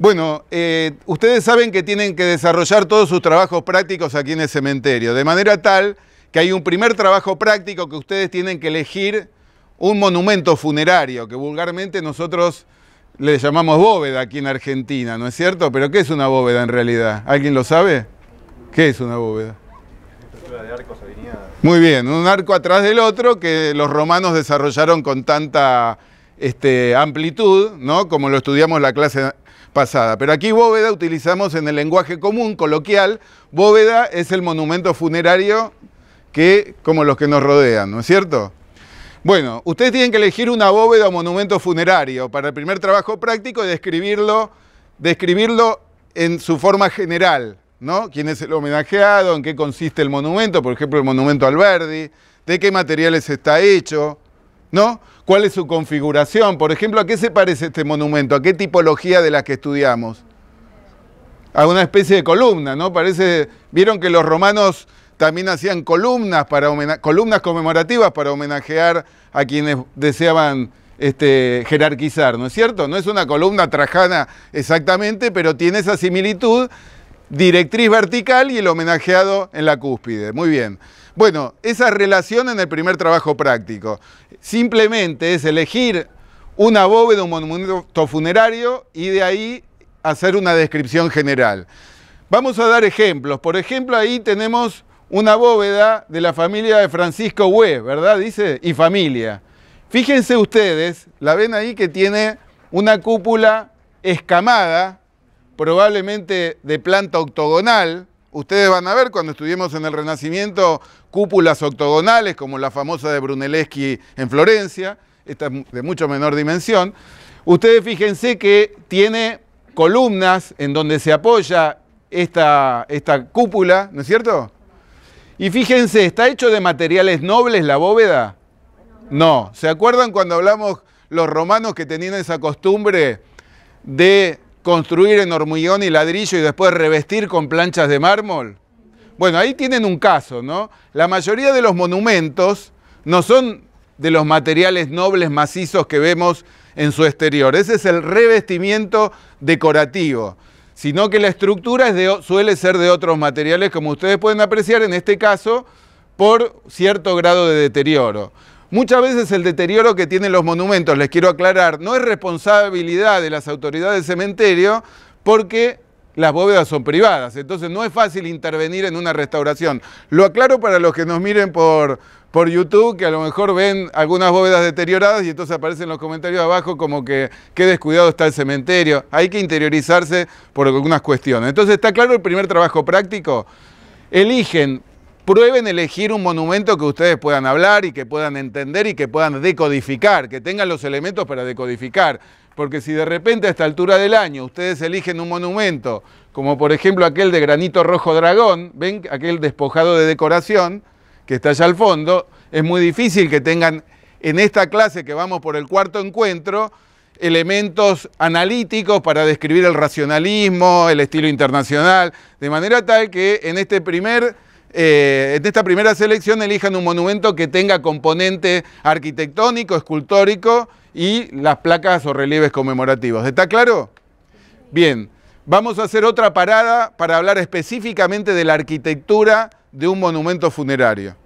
Bueno, eh, ustedes saben que tienen que desarrollar todos sus trabajos prácticos aquí en el cementerio, de manera tal que hay un primer trabajo práctico que ustedes tienen que elegir un monumento funerario, que vulgarmente nosotros le llamamos bóveda aquí en Argentina, ¿no es cierto? Pero ¿qué es una bóveda en realidad? ¿Alguien lo sabe? ¿Qué es una bóveda? de arcos Muy bien, un arco atrás del otro que los romanos desarrollaron con tanta este, amplitud, ¿no? como lo estudiamos la clase pasada. Pero aquí bóveda utilizamos en el lenguaje común, coloquial. Bóveda es el monumento funerario que, como los que nos rodean, ¿no es cierto? Bueno, ustedes tienen que elegir una bóveda o monumento funerario para el primer trabajo práctico y describirlo, describirlo en su forma general, ¿no? ¿Quién es el homenajeado? ¿En qué consiste el monumento? Por ejemplo, el monumento al ¿De qué materiales está hecho? ¿no? ¿Cuál es su configuración? Por ejemplo, ¿a qué se parece este monumento? ¿A qué tipología de las que estudiamos? A una especie de columna, ¿no? Parece, vieron que los romanos también hacían columnas, para columnas conmemorativas para homenajear a quienes deseaban este, jerarquizar, ¿no es cierto? No es una columna trajana exactamente, pero tiene esa similitud directriz vertical y el homenajeado en la cúspide. Muy bien. Bueno, esa relación en el primer trabajo práctico. Simplemente es elegir una bóveda, un monumento funerario y de ahí hacer una descripción general. Vamos a dar ejemplos. Por ejemplo, ahí tenemos una bóveda de la familia de Francisco Hue, ¿verdad? Dice, y familia. Fíjense ustedes, la ven ahí que tiene una cúpula escamada, probablemente de planta octogonal. Ustedes van a ver cuando estuvimos en el Renacimiento cúpulas octogonales, como la famosa de Brunelleschi en Florencia, esta es de mucho menor dimensión. Ustedes fíjense que tiene columnas en donde se apoya esta, esta cúpula, ¿no es cierto? Y fíjense, ¿está hecho de materiales nobles la bóveda? No. ¿Se acuerdan cuando hablamos los romanos que tenían esa costumbre de construir en hormigón y ladrillo y después revestir con planchas de mármol? Bueno, ahí tienen un caso, ¿no? La mayoría de los monumentos no son de los materiales nobles macizos que vemos en su exterior. Ese es el revestimiento decorativo, sino que la estructura suele ser de otros materiales, como ustedes pueden apreciar en este caso, por cierto grado de deterioro. Muchas veces el deterioro que tienen los monumentos, les quiero aclarar, no es responsabilidad de las autoridades del cementerio porque las bóvedas son privadas, entonces no es fácil intervenir en una restauración. Lo aclaro para los que nos miren por, por YouTube, que a lo mejor ven algunas bóvedas deterioradas y entonces aparecen los comentarios abajo como que qué descuidado está el cementerio. Hay que interiorizarse por algunas cuestiones. Entonces está claro el primer trabajo práctico. Eligen prueben elegir un monumento que ustedes puedan hablar y que puedan entender y que puedan decodificar, que tengan los elementos para decodificar. Porque si de repente a esta altura del año ustedes eligen un monumento, como por ejemplo aquel de granito rojo dragón, ven aquel despojado de decoración que está allá al fondo, es muy difícil que tengan en esta clase que vamos por el cuarto encuentro, elementos analíticos para describir el racionalismo, el estilo internacional, de manera tal que en este primer eh, en esta primera selección elijan un monumento que tenga componente arquitectónico, escultórico y las placas o relieves conmemorativos. ¿Está claro? Bien, vamos a hacer otra parada para hablar específicamente de la arquitectura de un monumento funerario.